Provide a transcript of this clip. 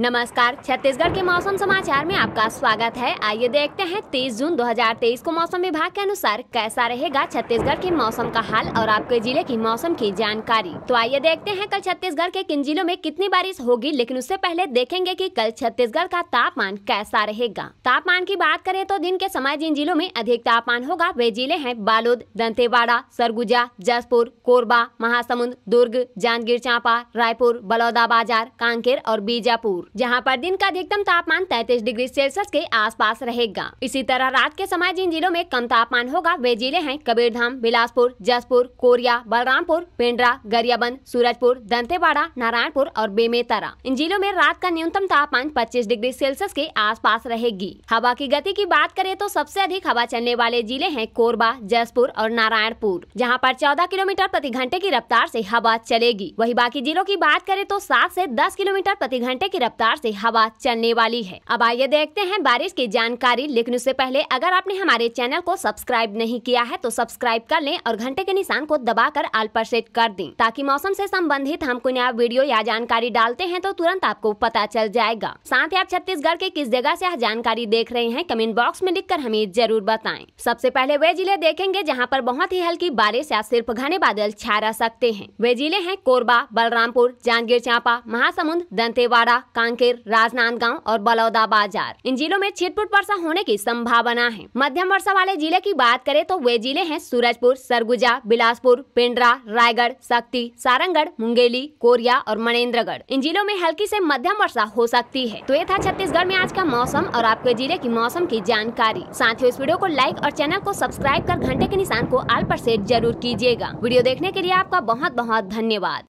नमस्कार छत्तीसगढ़ के मौसम समाचार में आपका स्वागत है आइए देखते हैं तेईस जून 2023 को मौसम विभाग के अनुसार कैसा रहेगा छत्तीसगढ़ के मौसम का हाल और आपके जिले की मौसम की जानकारी तो आइए देखते हैं कल छत्तीसगढ़ के किन जिलों में कितनी बारिश होगी लेकिन उससे पहले देखेंगे कि कल छत्तीसगढ़ का तापमान कैसा रहेगा तापमान की बात करें तो दिन के समय जिन जिलों में अधिक तापमान होगा वे जिले हैं बालोद दंतेवाड़ा सरगुजा जसपुर कोरबा महासमुंद दुर्ग जांजगीर चांपा रायपुर बलौदाबाजार कांकेर और बीजापुर जरूर जहाँ पर दिन का अधिकतम तापमान तैतीस डिग्री सेल्सियस के आस रहेगा इसी तरह रात के समय जिन जिलों में कम तापमान होगा वे जिले हैं कबीरधाम बिलासपुर जसपुर कोरिया बलरामपुर पेंड्रा गरियाबंद सूरजपुर दंतेवाड़ा नारायणपुर और बेमेतरा इन जिलों में रात का न्यूनतम तापमान पच्चीस डिग्री सेल्सियस के आसपास रहेगी हवा की गति की बात करें तो सबसे अधिक हवा चलने वाले जिले हैं कोरबा जसपुर और नारायणपुर जहां पर 14 किलोमीटर प्रति घंटे की रफ्तार से हवा चलेगी वहीं बाकी जिलों की बात करें तो 7 से 10 किलोमीटर प्रति घंटे की रफ्तार रफ्तार से हवा चलने वाली है अब आइए देखते हैं बारिश की जानकारी लेकिन उससे पहले अगर आपने हमारे चैनल को सब्सक्राइब नहीं किया है तो सब्सक्राइब कर लें और घंटे के निशान को दबा कर आल पर सेट कर दें ताकि मौसम से संबंधित हम कोई नया वीडियो या जानकारी डालते हैं तो तुरंत आपको पता चल जाएगा साथ ही आप छत्तीसगढ़ के किस जगह ऐसी जानकारी देख रहे हैं कमेंट बॉक्स में लिख कर हमें जरूर बताए सबसे पहले वे जिले देखेंगे जहाँ आरोप बहुत ही हल्की बारिश या सिर्फ घने बादल छा रह सकते हैं वे जिले हैं कोरबा बलरामपुर जांजगीर चांपा महासमुंद दंतेवाड़ा कांकेर राजनांदगांव और बलौदा बाजार इन जिलों में छिटपुट वर्षा होने की संभावना है मध्यम वर्षा वाले जिले की बात करें तो वे जिले हैं सूरजपुर सरगुजा बिलासपुर पिंडरा रायगढ़ शक्ति सारंगढ़ मुंगेली कोरिया और मनेन्द्रगढ़ इन जिलों में हल्की ऐसी मध्यम वर्षा हो सकती है तो ये था छत्तीसगढ़ में आज का मौसम और आपके जिले की मौसम की जानकारी साथ ही इस वीडियो को लाइक और चैनल को सब्सक्राइब कर घंटे के निशान को आल पर सेट जरूर कीजिएगा वीडियो देखने के लिए आपका बहुत बहुत धन्यवाद